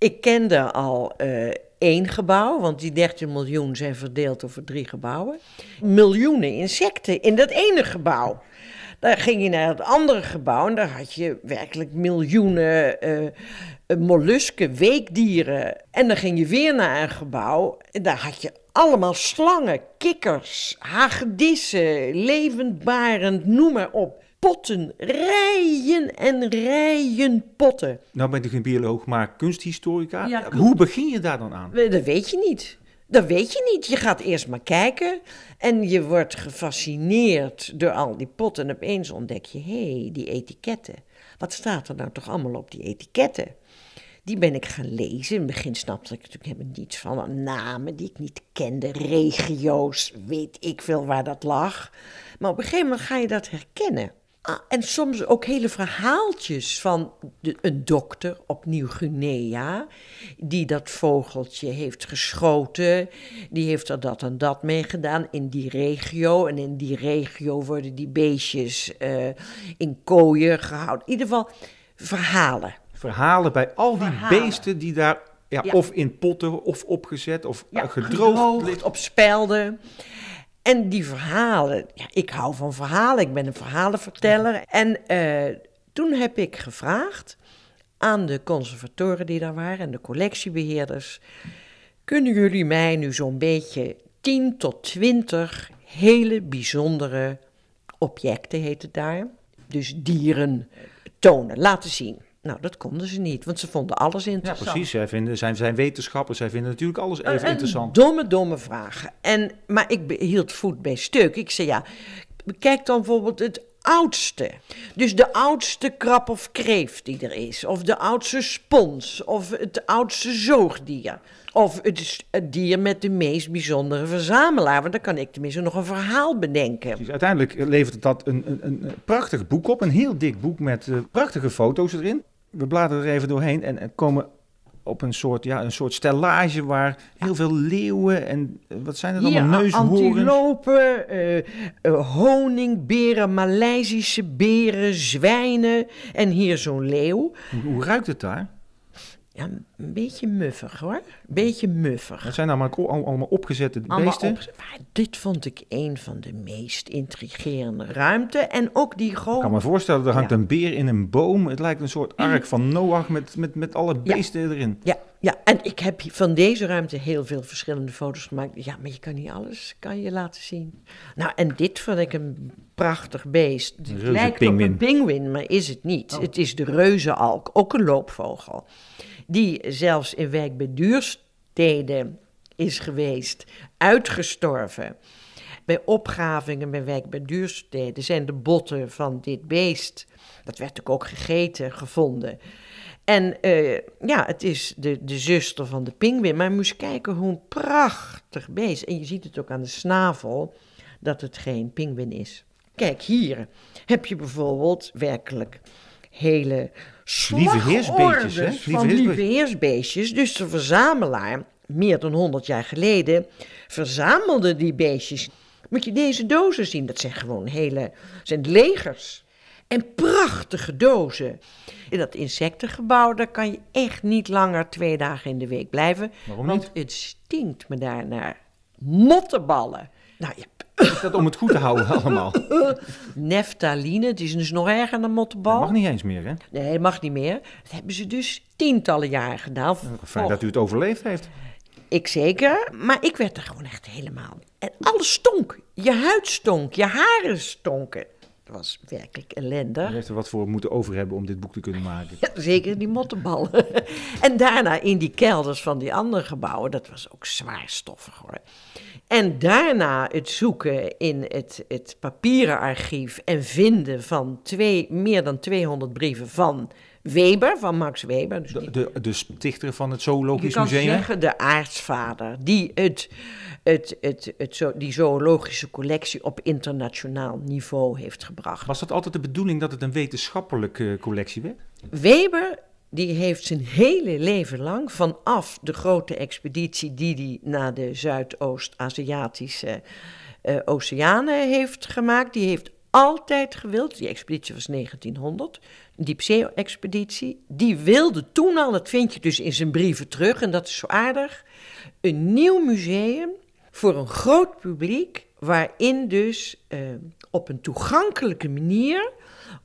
Ik kende al eh, één gebouw, want die 13 miljoen zijn verdeeld over drie gebouwen. Miljoenen insecten in dat ene gebouw. Dan ging je naar het andere gebouw en daar had je werkelijk miljoenen eh, eh, mollusken, weekdieren. En dan ging je weer naar een gebouw en daar had je allemaal slangen, kikkers, hagedissen, levendbarend, noem maar op potten, rijen en rijen potten. Nou ben ik geen bioloog, maar kunsthistorica. Hoe begin je daar dan aan? Dat weet je niet. Dat weet je niet. Je gaat eerst maar kijken en je wordt gefascineerd door al die potten. En opeens ontdek je, hé, hey, die etiketten. Wat staat er nou toch allemaal op die etiketten? Die ben ik gaan lezen. In het begin snapte ik natuurlijk helemaal niets van. Namen die ik niet kende, regio's, weet ik veel waar dat lag. Maar op een gegeven moment ga je dat herkennen en soms ook hele verhaaltjes van een dokter op Nieuw-Guinea, die dat vogeltje heeft geschoten, die heeft er dat en dat mee gedaan in die regio. En in die regio worden die beestjes eh, in kooien gehouden. In ieder geval verhalen. Verhalen bij al die beesten die daar ja, of in potten of opgezet of gedroogd, gedroogd op spelden. En die verhalen, ja, ik hou van verhalen, ik ben een verhalenverteller. En eh, toen heb ik gevraagd aan de conservatoren die daar waren en de collectiebeheerders: kunnen jullie mij nu zo'n beetje 10 tot 20 hele bijzondere objecten, heten daar, dus dieren, eh, tonen, laten zien? Nou, dat konden ze niet, want ze vonden alles interessant. Ja, precies. Zij vinden, zijn, wetenschappers, zij vinden natuurlijk alles eh, even interessant. interessant. Domme, domme vragen. En, maar ik hield voet bij stuk. Ik zei ja, kijk dan bijvoorbeeld het oudste. Dus de oudste krab of kreeft die er is. Of de oudste spons. Of het oudste zoogdier. Of het, dier met de meest bijzondere verzamelaar. Want dan kan ik tenminste nog een verhaal bedenken. uiteindelijk levert dat een, een, een prachtig boek op. Een heel dik boek met eh, prachtige foto's erin we bladeren er even doorheen en, komen op een soort, ja, een soort stellage waar heel veel leeuwen en eh, wat zijn het allemaal, ja, neushoorns? antilopen, uh, eh, eh, honingberen, Maleisische beren, zwijnen en hier zo'n leeuw. hoe ruikt het daar? Ja, een beetje muffig hoor. Beetje muffig. Het zijn allemaal, allemaal opgezette beesten. maar dit vond ik een van de meest intrigerende ruimte. En ook die Ik kan me voorstellen, er hangt een beer in een boom. Het lijkt een soort ark van Noach met, met, met alle beesten erin. Ja, ja, en ik heb van deze ruimte heel veel verschillende foto's gemaakt. Ja, maar je kan niet alles kan je laten zien. Nou, en dit vond ik een prachtig beest. Het lijkt op een pinguïn, maar is het niet. Oh. Het is de reuzenalk, ook een loopvogel. Die zelfs in wijk bij duursteden is geweest, uitgestorven. Bij opgravingen bij wijk bij duursteden zijn de botten van dit beest, dat werd ook gegeten, gevonden en eh, ja, het is de, de zuster van de pinguïn. Maar je moest kijken hoe een prachtig beest. En je ziet het ook aan de snavel dat het geen pinguïn is. Kijk, hier heb je bijvoorbeeld werkelijk hele lieve heersbeestjes, hè? Lieve heersbeestjes. Dus de verzamelaar, meer dan 100 jaar geleden, verzamelde die beestjes. Moet je deze dozen zien, dat zijn gewoon hele, zijn legers. En prachtige dozen. In dat insectengebouw, daar kan je echt niet langer twee dagen in de week blijven. Waarom niet? Want het stinkt me daarnaar. Mottenballen. Nou ja. Is dat om het goed te houden allemaal? Neftaline, het is dus nog erger dan mottenbal. Dat mag niet eens meer, hè? Nee, mag niet meer. Dat hebben ze dus tientallen jaren gedaan. Fijn dat u het overleefd heeft. Ik zeker, maar ik werd er gewoon echt helemaal... En alles stonk. Je huid stonk, je haren stonken was werkelijk ellendig. Je heeft er wat voor moeten over hebben om dit boek te kunnen maken. Ja, zeker die mottenballen. en daarna in die kelders van die andere gebouwen, dat was ook zwaar stoffig hoor. En daarna het zoeken in het, het papieren archief en vinden van twee, meer dan 200 brieven van Weber, van Max Weber. Dus de, de, stichter van het Zoologisch Museum? Je kan zeggen de aartsvader, die het, het, het, het, die zoologische collectie op internationaal niveau heeft gebracht. Was dat altijd de bedoeling dat het een wetenschappelijke eh, collectie werd? Weber die heeft zijn hele leven lang vanaf de grote expeditie die hij naar de Zuidoost-Aziatische eh, eh, oceanen heeft gemaakt, die heeft altijd gewild. Die expeditie was 1900, een diepzee-expeditie. Die wilde toen al, dat vind je dus in zijn brieven terug, en dat is zo aardig, een nieuw museum voor een groot publiek, waarin dus eh, op een toegankelijke manier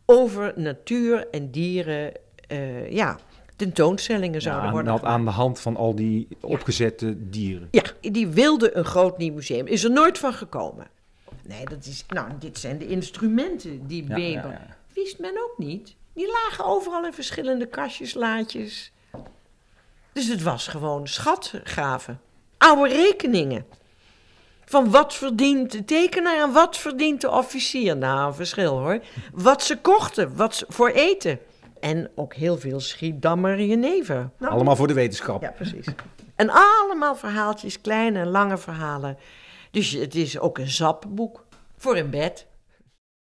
over natuur en dieren, eh, ja, tentoonstellingen zouden ja, worden dat aan de hand van al die opgezette dieren. Ja, die wilde een groot nieuw museum. Is er nooit van gekomen. Nee, dat is, nou, dit zijn de instrumenten die Weber... Wist men ook niet. Die lagen overal in verschillende kastjes, laadjes. Dus het was gewoon schatgraven. Oude rekeningen. Van wat verdient de tekenaar en wat verdient de officier? Nou, verschil hoor. Wat ze kochten, wat voor eten. En ook heel veel Schiedammer jenever. Nou, allemaal voor de wetenschap. Ja, precies. en allemaal verhaaltjes, kleine en lange verhalen. Dus het is ook een sapboek voor in bed.